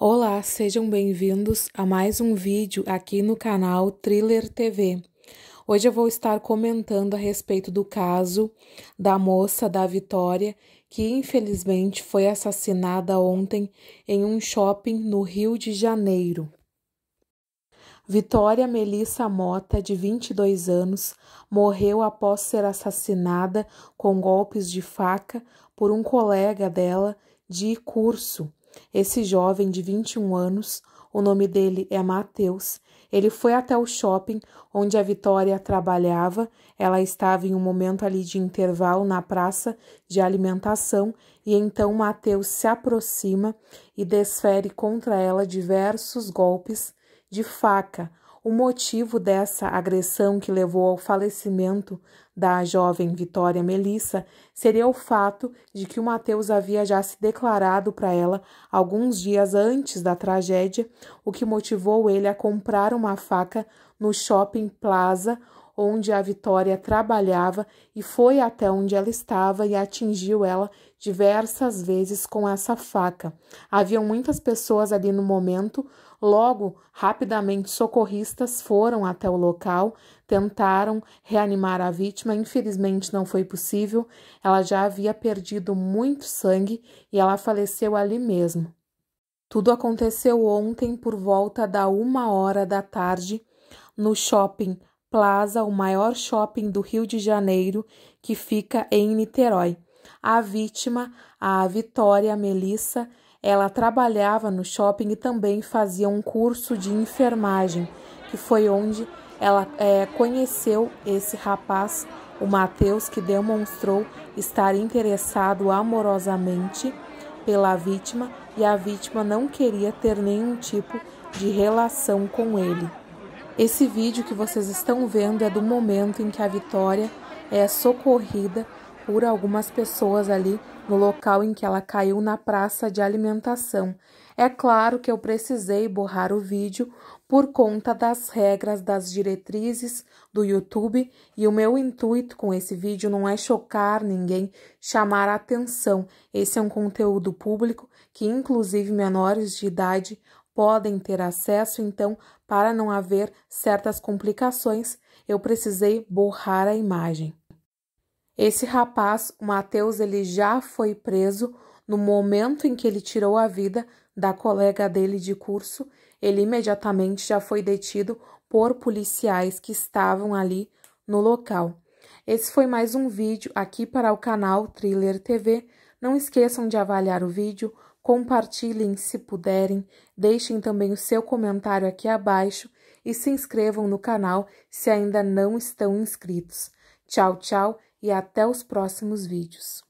Olá, sejam bem-vindos a mais um vídeo aqui no canal Thriller TV. Hoje eu vou estar comentando a respeito do caso da moça da Vitória que infelizmente foi assassinada ontem em um shopping no Rio de Janeiro. Vitória Melissa Mota, de 22 anos, morreu após ser assassinada com golpes de faca por um colega dela de curso esse jovem de 21 anos, o nome dele é Mateus, ele foi até o shopping onde a Vitória trabalhava. Ela estava em um momento ali de intervalo na praça de alimentação e então Mateus se aproxima e desfere contra ela diversos golpes de faca. O motivo dessa agressão que levou ao falecimento da jovem Vitória Melissa seria o fato de que o Mateus havia já se declarado para ela alguns dias antes da tragédia, o que motivou ele a comprar uma faca no shopping Plaza, onde a Vitória trabalhava, e foi até onde ela estava e atingiu ela diversas vezes com essa faca. Haviam muitas pessoas ali no momento, logo, rapidamente, socorristas foram até o local, tentaram reanimar a vítima, infelizmente não foi possível, ela já havia perdido muito sangue e ela faleceu ali mesmo. Tudo aconteceu ontem por volta da uma hora da tarde no shopping Plaza, o maior shopping do Rio de Janeiro, que fica em Niterói. A vítima, a Vitória Melissa, ela trabalhava no shopping e também fazia um curso de enfermagem, que foi onde ela é, conheceu esse rapaz, o Mateus, que demonstrou estar interessado amorosamente pela vítima e a vítima não queria ter nenhum tipo de relação com ele. Esse vídeo que vocês estão vendo é do momento em que a Vitória é socorrida procura algumas pessoas ali no local em que ela caiu na praça de alimentação. É claro que eu precisei borrar o vídeo por conta das regras das diretrizes do YouTube e o meu intuito com esse vídeo não é chocar ninguém, chamar atenção. Esse é um conteúdo público que inclusive menores de idade podem ter acesso, então, para não haver certas complicações, eu precisei borrar a imagem. Esse rapaz, o Mateus, ele já foi preso no momento em que ele tirou a vida da colega dele de curso. Ele imediatamente já foi detido por policiais que estavam ali no local. Esse foi mais um vídeo aqui para o canal Thriller TV. Não esqueçam de avaliar o vídeo, compartilhem se puderem, deixem também o seu comentário aqui abaixo e se inscrevam no canal se ainda não estão inscritos. Tchau, tchau e até os próximos vídeos.